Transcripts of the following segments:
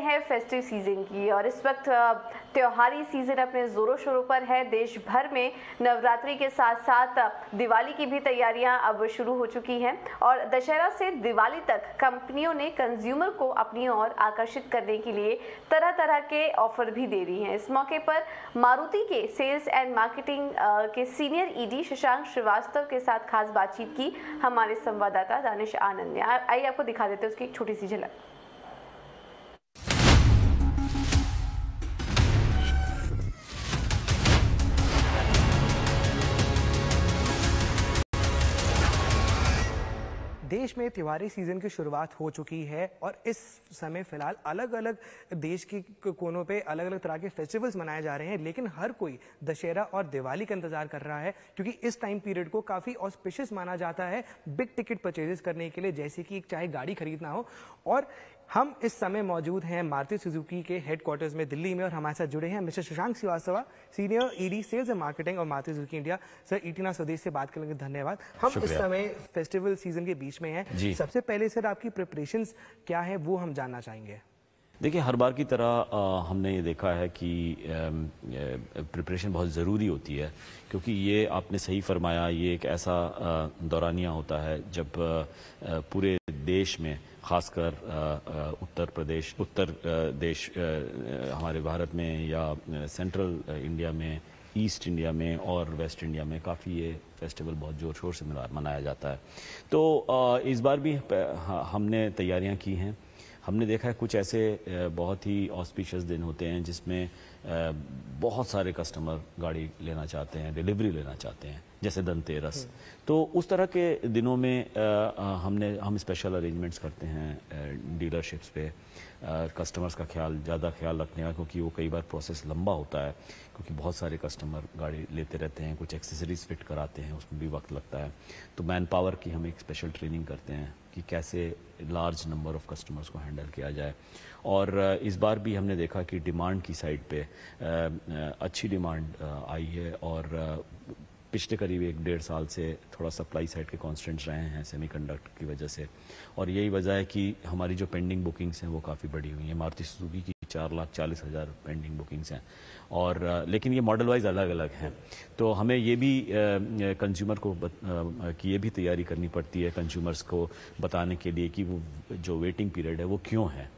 है festive season की और इस वक्त त्योहारी सीज़न अपने ज़ोरों शोरों पर है देश भर में नवरात्रि के साथ साथ दिवाली की भी तैयारियां अब शुरू हो चुकी हैं और दशहरा से दिवाली तक कंपनियों ने कंज्यूमर को अपनी ओर आकर्षित करने के लिए तरह तरह के ऑफर भी दे रही हैं इस मौके पर मारुति के सेल्स एंड मार्केटिंग के senior ED e Shashank Srivastava के साथ खास बातचीत की हमारे संवाददाता दानिश आनंद ने आइए आपको दिखा देते हैं उसकी एक छोटी सी झलक देश में त्योहारी सीजन की शुरुआत हो चुकी है और इस समय फिलहाल अलग अलग देश के कोनों पे अलग अलग तरह के फेस्टिवल्स मनाए जा रहे हैं लेकिन हर कोई दशहरा और दिवाली का इंतजार कर रहा है क्योंकि इस टाइम पीरियड को काफी ऑस्पिशियस माना जाता है बिग टिकट परचेजेस करने के लिए जैसे कि एक चाहे गाड़ी खरीदना हो और हम इस समय मौजूद हैं मारुति सुजुकी के हेडक्वार्टर्स में दिल्ली में और हमारे साथ जुड़े हैं mister Shashank Srivastava senior ED sales and marketing और मारुति सुजुकी इंडिया सर इटिना e स्वदेश से बात करेंगे धन्यवाद हम इस समय फेस्टिवल सीजन के बीच में हैं सबसे पहले सर आपकी प्रिपरेशन क्या है वो हम जानना चाहेंगे देखिए हर बार की तरह आ, हमने ये देखा है कि प्रिपरेशन बहुत ज़रूरी होती है क्योंकि ये आपने सही फरमाया ये एक ऐसा दौरानिया होता है जब आ, पूरे देश में खासकर उत्तर प्रदेश उत्तर देश हमारे भारत में या सेंट्रल इंडिया में ईस्ट इंडिया में और वेस्ट इंडिया में काफ़ी ये फेस्टिवल बहुत जोर शोर से मनाया जाता है तो इस बार भी हमने तैयारियां की हैं हमने देखा है कुछ ऐसे बहुत ही ऑस्पिशियस दिन होते हैं जिसमें बहुत सारे कस्टमर गाड़ी लेना चाहते हैं डिलीवरी लेना चाहते हैं जैसे धनतेरस हम्म। तो उस तरह के दिनों में हमने हम स्पेशल अरेंजमेंट्स करते हैं डीलरशिप्स पे कस्टमर्स का ख्याल ज़्यादा ख्याल रखने का क्योंकि वो कई बार प्रोसेस लंबा होता है क्योंकि बहुत सारे कस्टमर गाड़ी लेते रहते हैं कुछ एक्सेसरीज फिट कराते हैं उसमें भी वक्त लगता है तो मैन पावर की हम एक स्पेशल ट्रेनिंग करते हैं कि कैसे लार्ज नंबर ऑफ कस्टमर्स को हैंडल किया जाए और इस बार भी हमने देखा कि डिमांड की साइड पे अच्छी डिमांड आई है और पिछले करीब एक डेढ़ साल से थोड़ा सप्लाई साइड के कॉन्स्टेंट्स रहे हैं सेमीकंडक्टर की वजह से और यही वजह है कि हमारी जो पेंडिंग बुकिंग्स हैं वो काफ़ी बड़ी हुई हैं मारुति सुजुकी की चार लाख चालीस हज़ार पेंडिंग बुकिंग्स हैं और लेकिन ये मॉडल वाइज अलग अलग हैं तो हमें ये भी कंज्यूमर को बत, आ, की ये भी तैयारी करनी पड़ती है कंज्यूमर्स को बताने के लिए कि वो जो वेटिंग पीरियड है वो क्यों है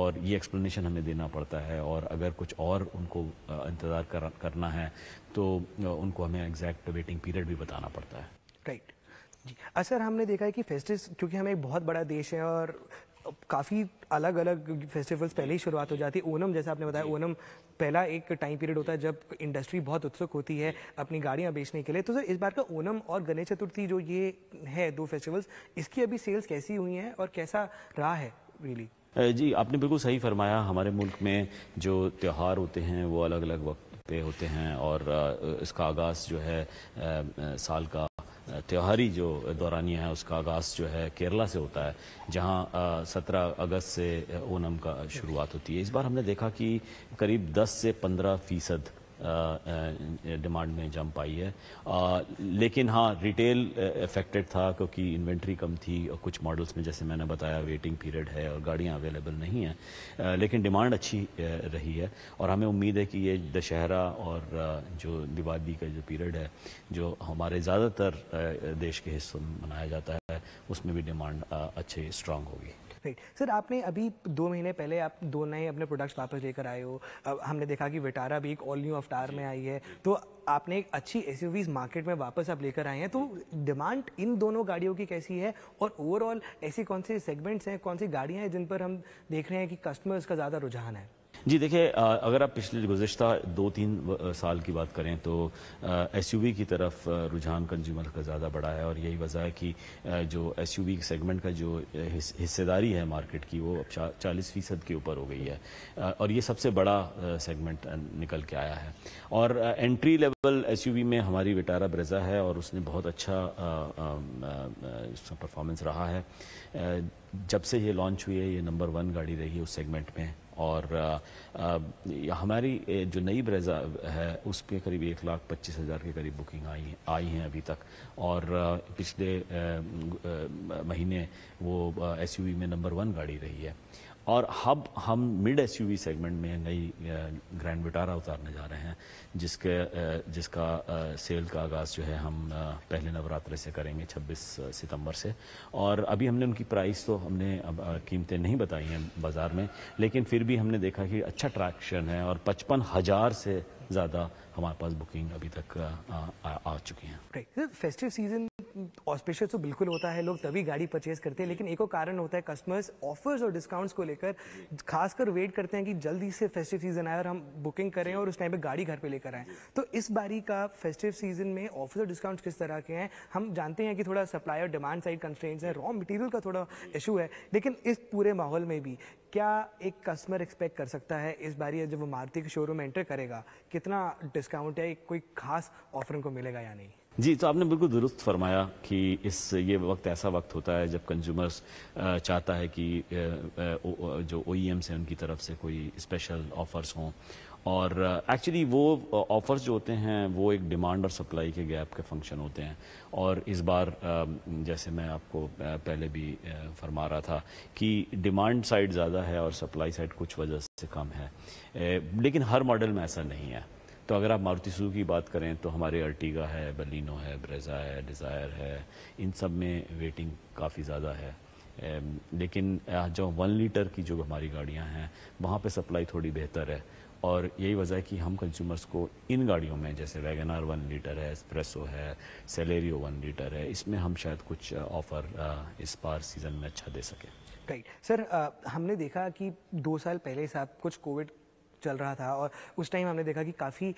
और ये एक्सप्लेनेशन हमें देना पड़ता है और अगर कुछ और उनको इंतज़ार कर, करना है तो उनको हमें एग्जैक्ट वेटिंग पीरियड भी बताना पड़ता है राइट जी असर हमने देखा है कि फेस्टिवस क्योंकि हमें एक बहुत बड़ा देश है और काफ़ी अलग अलग फेस्टिवल्स पहले ही शुरुआत हो जाती है ओनम जैसा आपने बताया ओनम पहला एक टाइम पीरियड होता है जब इंडस्ट्री बहुत उत्सुक होती है अपनी गाड़ियाँ बेचने के लिए तो सर इस बार का ओनम और गणेश चतुर्थी जो ये है दो फेस्टिवल्स इसकी अभी सेल्स कैसी हुई हैं और कैसा रहा है रियली really? जी आपने बिल्कुल सही फरमाया हमारे मुल्क में जो त्यौहार होते हैं वो अलग अलग वक्त पे होते हैं और इसका आगाज़ जो है साल का त्योहारी जो दौरानिया है उसका आगाज़ जो है केरला से होता है जहाँ सत्रह अगस्त से ओनम का शुरुआत होती है इस बार हमने देखा कि करीब दस से पंद्रह फीसद डिमांड में जम पाई है आ, लेकिन हाँ रिटेल अफेक्टेड था क्योंकि इन्वेंट्री कम थी और कुछ मॉडल्स में जैसे मैंने बताया वेटिंग पीरियड है और गाड़ियाँ अवेलेबल नहीं हैं लेकिन डिमांड अच्छी रही है और हमें उम्मीद है कि ये दशहरा और जो दिवाली का जो पीरियड है जो हमारे ज़्यादातर देश के हिस्सों में मनाया जाता है उसमें भी डिमांड अच्छे स्ट्रांग होगी राइट सर आपने अभी दो महीने पहले आप दो नए अपने प्रोडक्ट्स वापस लेकर आए हो अब हमने देखा कि विटारा भी एक ऑल न्यू अवतार में आई है तो आपने एक अच्छी एस मार्केट में वापस आप लेकर आए हैं तो डिमांड इन दोनों गाड़ियों की कैसी है और ओवरऑल ऐसी कौन से सेगमेंट्स हैं कौन सी गाड़ियाँ हैं जिन पर हम देख रहे हैं कि कस्टमर्स का ज़्यादा रुझान है जी देखिए अगर आप पिछले गुजशत दो तीन साल की बात करें तो एस यू वी की तरफ रुझान कंज्यूमर का ज़्यादा बढ़ा है और यही वजह है कि जो एस यू वी सेगमेंट का जो हिस्सेदारी है मार्केट की वो अब चालीस फीसद के ऊपर हो गई है और ये सबसे बड़ा सेगमेंट निकल के आया है और entry level S U V में हमारी विटारा ब्रेजा है और उसने बहुत अच्छा परफॉर्मेंस रहा है जब से ये लॉन्च हुई है ये नंबर वन गाड़ी रही है उस सेगमेंट में और आ, हमारी जो नई ब्रेजा है उस पर करीब एक लाख पच्चीस हज़ार के करीब बुकिंग आई आई हैं अभी तक और पिछले महीने वो एस में नंबर वन गाड़ी रही है और हब हम मिड एसयूवी सेगमेंट में नई ग्रैंड विटारा उतारने जा रहे हैं जिसके जिसका सेल का आगाज़ जो है हम पहले नवरात्र से करेंगे 26 सितंबर से और अभी हमने उनकी प्राइस तो हमने कीमतें नहीं बताई हैं बाज़ार में लेकिन फिर भी हमने देखा कि अच्छा ट्रैक्शन है और पचपन हज़ार से ज़्यादा हमारे पास बुकिंग अभी तक आ, आ, आ चुकी हैं फेस्टिव सीजन ऑस्पेशियस तो बिल्कुल होता है लोग तभी गाड़ी परचेज करते हैं लेकिन एक और कारण होता है कस्टमर्स ऑफर्स और डिस्काउंट्स को लेकर खासकर वेट करते हैं कि जल्दी से फेस्टिव सीजन आए और हम बुकिंग करें और उस टाइम पर गाड़ी घर पर लेकर आएँ तो इस बारी का फेस्टिव सीजन में ऑफर्स और डिस्काउंट्स किस तरह के हैं हम जानते हैं कि थोड़ा सप्लाई और डिमांड साइड कंस्ट्रेंस है रॉ मटेरियल का थोड़ा इशू है लेकिन इस पूरे माहौल में भी क्या एक कस्टमर एक्सपेक्ट कर सकता है इस बारी जब वो मारुति के शोरूम एंटर करेगा कितना डिस्काउंट है कोई खास ऑफर उनको मिलेगा या नहीं जी तो आपने बिल्कुल दुरुस्त फरमाया कि इस ये वक्त ऐसा वक्त होता है जब कंज्यूमर्स चाहता है कि जो ओ e हैं उनकी तरफ से कोई स्पेशल ऑफर्स हों और एक्चुअली वो ऑफर्स जो होते हैं वो एक डिमांड और सप्लाई के गैप के फंक्शन होते हैं और इस बार जैसे मैं आपको पहले भी फरमा रहा था कि डिमांड साइड ज़्यादा है और सप्लाई साइड कुछ वजह से कम है लेकिन हर मॉडल में ऐसा नहीं है तो अगर आप मारुति सुजुकी की बात करें तो हमारे अर्टिगा है बलिनो है ब्रेजा है डिज़ायर है इन सब में वेटिंग काफ़ी ज़्यादा है लेकिन जो वन लीटर की जो हमारी गाड़ियाँ हैं वहाँ पर सप्लाई थोड़ी बेहतर है और यही वजह है कि हम कंज्यूमर्स को इन गाड़ियों में जैसे वैगन आर वन लीटर है स्प्रेसो है सेलेरियो वन लीटर है इसमें हम शायद कुछ ऑफ़र इस बार सीज़न में अच्छा दे सकें राइट सर हमने देखा कि दो साल पहले से आप कुछ कोविड चल रहा था और उस टाइम हमने देखा कि काफ़ी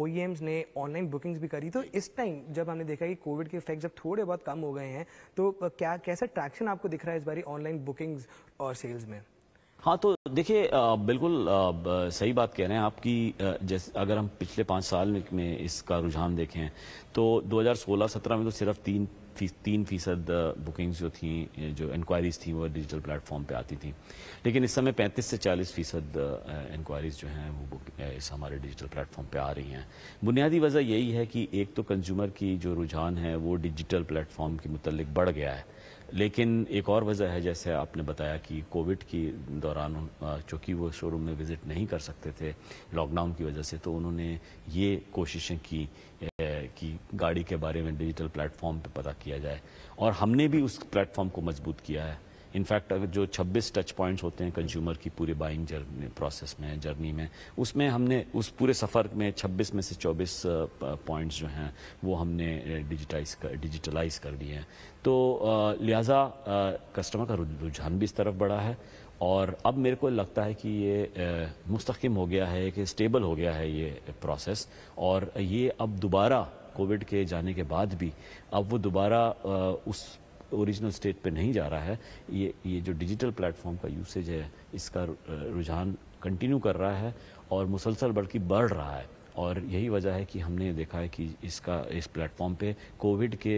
ओ e ने ऑनलाइन बुकिंग्स भी करी तो इस टाइम जब हमने देखा कि कोविड के इफेक्ट जब थोड़े बहुत कम हो गए हैं तो क्या कैसा ट्रैक्शन आपको दिख रहा है इस बारी ऑनलाइन बुकिंग्स और सेल्स में हाँ तो देखिए बिल्कुल आ, सही बात कह रहे हैं आपकी जैसे अगर हम पिछले पाँच साल में इसका रुझान देखें तो 2016-17 में तो सिर्फ तीन तीन फीसद बुकिंग्स जो थी जो इंक्वायरीज थी वो डिजिटल प्लेटफॉर्म पे आती थी लेकिन इस समय 35 से 40 फीसद इंक्वायरीज जो हैं वो इस हमारे डिजिटल प्लेटफॉर्म पे आ रही हैं बुनियादी वजह यही है कि एक तो कंज्यूमर की जो रुझान है वो डिजिटल प्लेटफॉर्म के मतलब बढ़ गया है लेकिन एक और वजह है जैसे आपने बताया कि कोविड के दौरान चूँकि वो शोरूम में विज़िट नहीं कर सकते थे लॉकडाउन की वजह से तो उन्होंने ये कोशिशें की कि गाड़ी के बारे में डिजिटल प्लेटफॉर्म पे पता किया जाए और हमने भी उस प्लेटफॉर्म को मजबूत किया है इनफैक्ट अगर जो 26 टच पॉइंट्स होते हैं कंज्यूमर की पूरे बाइंग जर्नी प्रोसेस में जर्नी में उसमें हमने उस पूरे सफ़र में 26 में से 24 पॉइंट्स जो हैं वो हमने डिजिटाइज कर डिजिटलाइज कर दिए हैं तो लिहाजा कस्टमर का रुझान भी इस तरफ बढ़ा है और अब मेरे को लगता है कि ये मुस्तकम हो गया है कि स्टेबल हो गया है ये प्रोसेस और ये अब दोबारा कोविड के जाने के बाद भी अब वो दोबारा उस ओरिजिनल स्टेट पे नहीं जा रहा है ये ये जो डिजिटल प्लेटफॉर्म का यूसेज है इसका रुझान कंटिन्यू कर रहा है और मुसलसल बल्कि बढ़ रहा है और यही वजह है कि हमने देखा है कि इसका इस प्लेटफॉर्म पे कोविड के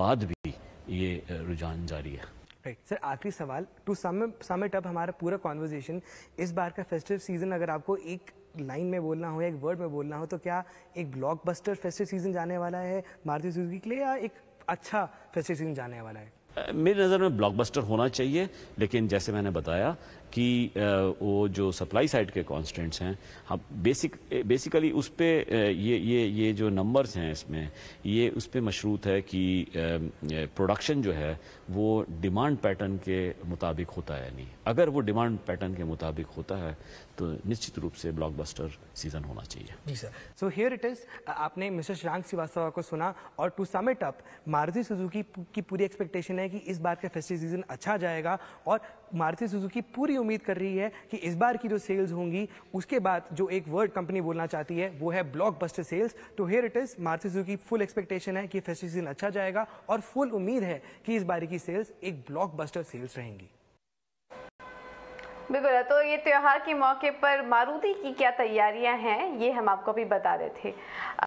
बाद भी ये रुझान जारी है राइट सर आखिरी सवाल टू समिट अब हमारा पूरा कॉन्वर्जेशन इस बार का फेस्टिव सीजन अगर आपको एक लाइन में बोलना हो या एक वर्ड में बोलना हो तो क्या एक ब्लॉकबस्टर फेस्टिव सीजन जाने वाला है मारुति सुजुकी के लिए या एक अच्छा फेस्टिव सीजन जाने वाला है मेरी नज़र में ब्लॉकबस्टर होना चाहिए लेकिन जैसे मैंने बताया कि वो जो सप्लाई साइड के कॉन्स्टेंट्स हैं हम बेसिक बेसिकली उस पर ये ये ये जो नंबर्स हैं इसमें ये उस पर मशरूत है कि प्रोडक्शन जो है वो डिमांड पैटर्न के मुताबिक होता है नहीं अगर वो डिमांड पैटर्न के मुताबिक होता है तो निश्चित रूप से ब्लॉकबस्टर सीजन होना चाहिए ji sir so here it is आपने मिस्टर श्रांक श्रीवास्तव को सुना और to sum up Maruti Suzuki की पूरी एक्सपेक्टेशन है कि इस बार का फेस्टिव सीजन अच्छा जाएगा और मारुति सुजुकी पूरी उम्मीद कर रही है कि इस बार की जो सेल्स होंगी उसके बाद जो एक वर्ड कंपनी बोलना चाहती है वो है ब्लॉकबस्टर सेल्स तो here it is Maruti Suzuki full expectation है कि फेस्टिव सीजन अच्छा जाएगा और फुल उम्मीद है कि इस बार की सेल्स एक ब्लॉकबस्टर सेल्स रहेंगी बिल्कुल तो ये त्यौहार के मौके पर मारूति की क्या तैयारियां हैं ये हम आपको भी बता रहे थे